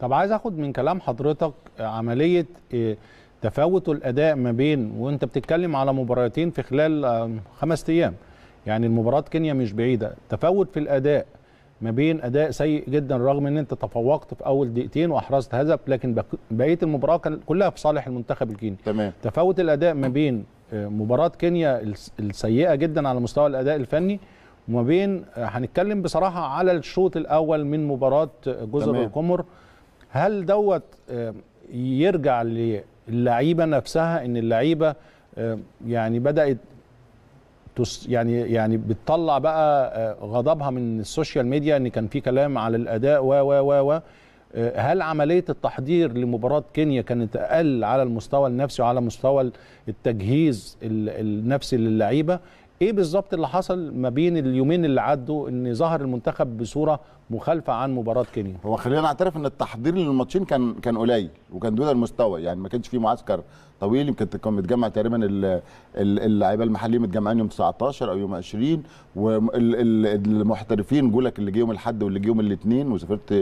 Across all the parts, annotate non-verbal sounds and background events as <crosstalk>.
طب عايز اخد من كلام حضرتك عمليه آه، تفاوت الاداء ما بين وانت بتتكلم على مباراتين في خلال آه، خمس ايام يعني المباراه كينيا مش بعيده تفاوت في الاداء ما بين اداء سيء جدا رغم ان انت تفوقت في اول دقيقتين واحرزت هدف لكن بقيه المباراه كلها في صالح المنتخب الكيني تمام تفاوت الاداء ما بين آه، مباراه كينيا السيئه جدا على مستوى الاداء الفني وما بين هنتكلم بصراحه على الشوط الاول من مباراه جزر القمر هل دوت يرجع للعيبه نفسها ان اللعيبه يعني بدات يعني يعني بتطلع بقى آه، غضبها من السوشيال ميديا ان كان في كلام على الاداء و و و و آه، هل عمليه التحضير لمباراه كينيا كانت اقل على المستوى النفسي وعلى مستوى التجهيز النفسي للعيبه ايه بالظبط اللي حصل ما بين اليومين اللي عدوا ان ظهر المنتخب بصوره مخالفه عن مباراه كينيا هو خلينا نعترف ان التحضير للماتشين كان كان قليل وكان دون المستوى يعني ما كانش فيه معسكر طويل يمكن كان متجمع تقريبا اللعيبه المحليين متجمعين يوم 19 او يوم 20 والمحترفين جولك اللي جه يوم الاحد واللي جه يوم الاثنين وسافرت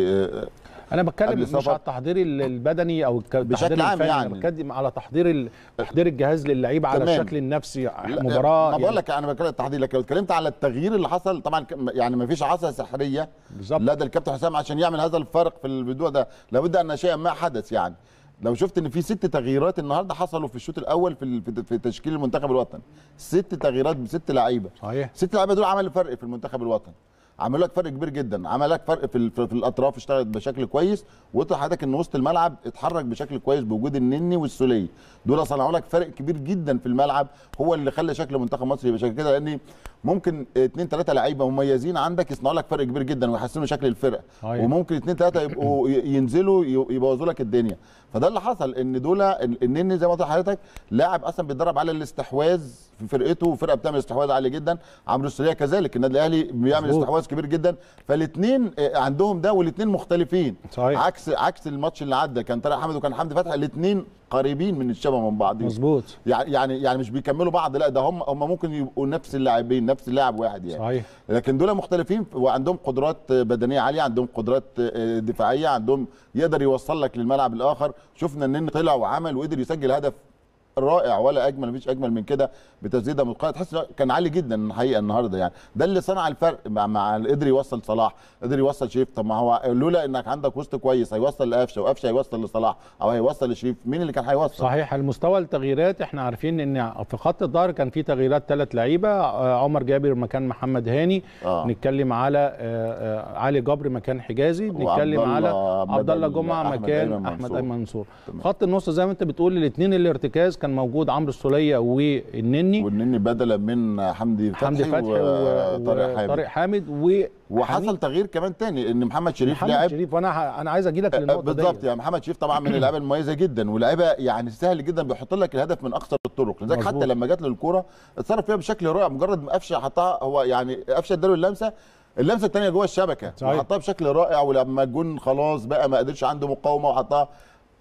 انا بتكلم مش على التحضير آه. البدني او بشكل عام يعني بتكلم على تحضير آه. تحضير الجهاز للعيب على الشكل النفسي مباراه ما بقول يعني. لك انا بتكلم التحضير لكن اتكلمت على التغيير اللي حصل طبعا يعني ما فيش عصا سحريه بالظبط لدى الكابتن حسام عشان يعمل هذا الفرق في البدوع ده لابد ان شيئا ما حدث يعني لو شفت ان في ست تغييرات النهارده حصلوا في الشوط الاول في في تشكيل المنتخب الوطني ست تغييرات بست لعيبه صحيح ست لعيبه دول عملوا فرق في المنتخب الوطني عمل لك فرق كبير جدا عمل لك فرق في, في الاطراف اشتغلت بشكل كويس وقلت حضرتك ان وسط الملعب اتحرك بشكل كويس بوجود النني والسولي دول صنعوا لك فرق كبير جدا في الملعب هو اللي خلى شكل منتخب مصر يبقى شكل كده لان ممكن اثنين ثلاثه لعيبه مميزين عندك يصنعوا لك فرق كبير جدا ويحسنوا شكل الفرقه أيوة. طيب. وممكن اثنين ثلاثه يبقوا <coughs> ينزلوا يبوظوا لك الدنيا فده اللي حصل ان دول النني زي ما قلت لحضرتك لاعب اصلا بيتدرب على الاستحواذ في فرقته وفرقه بتعمل استحواذ عالي جدا عمرو السريع كذلك النادي الاهلي بيعمل استحواذ كبير جدا فالاثنين آه، عندهم ده والاثنين مختلفين صحيح. عكس عكس الماتش اللي عدى كان طارق حمد وكان حمدي فتحي الاثنين قريبين من الشبه من بعض مظبوط يعني يعني مش بيكملوا بعض لا ده هم هم ممكن يبقوا نفس اللاعبين نفس اللاعب واحد يعني صحيح لكن دول مختلفين وعندهم قدرات بدنيه عاليه عندهم قدرات آه، دفاعيه عندهم يقدر يوصل لك للملعب الاخر شفنا ان طلع وعمل وقدر يسجل هدف رائع ولا اجمل مفيش اجمل من كده بتسديده من القائد تحس كان عالي جدا الحقيقه النهارده يعني ده اللي صنع الفرق مع, مع قدر يوصل صلاح قدر يوصل شريف طب ما هو لولا انك عندك وسط كويس هيوصل لقفشه وقفشه هيوصل لصلاح او هيوصل لشريف مين اللي كان هيوصل صحيح المستوى التغييرات احنا عارفين ان في خط الظهر كان في تغييرات ثلاث لعيبه آه، عمر جابر مكان محمد هاني آه. نتكلم على آه، آه، علي جبر مكان حجازي بنتكلم على عبد الله جمعه مكان احمد ايمن منصور خط النص زي ما انت بتقول الاثنين الارتكاز كان كان موجود عمرو السوليه والنني والنني بدلا من حمدي فتحي حمدي فتحي وطارق حامد طارق حامد و وحصل تغيير كمان تاني ان محمد شريف محمد شريف وانا انا عايز اجي لك آه، للنقطه بالظبط يعني محمد شريف طبعا من اللعيبه المميزه جدا ولاعيبه يعني سهل جدا بيحط لك الهدف من اقصر الطرق لذلك حتى لما جات له الكوره اتصرف فيها بشكل رائع مجرد ما قفشه حطها هو يعني قفشه اداله اللمسه اللمسه الثانيه جوه الشبكه وحطها بشكل رائع ولما الجون خلاص بقى ما قدرش عنده مقاومه وحطها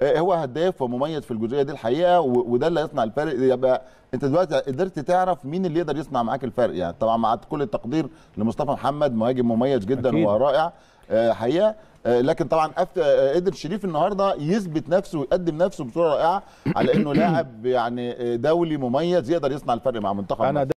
إيه هو هداف ومميز في الجزئيه دي الحقيقه وده اللي هيصنع الفرق يبقى انت دلوقتي قدرت تعرف مين اللي يقدر يصنع معاك الفرق يعني طبعا مع كل التقدير لمصطفى محمد مهاجم مميز جدا أكيد. ورائع آه، حقيقه آه، لكن طبعا قدر آه، شريف النهارده يثبت نفسه ويقدم نفسه بصوره رائعه على انه لاعب يعني دولي مميز يقدر يصنع الفرق مع منتخب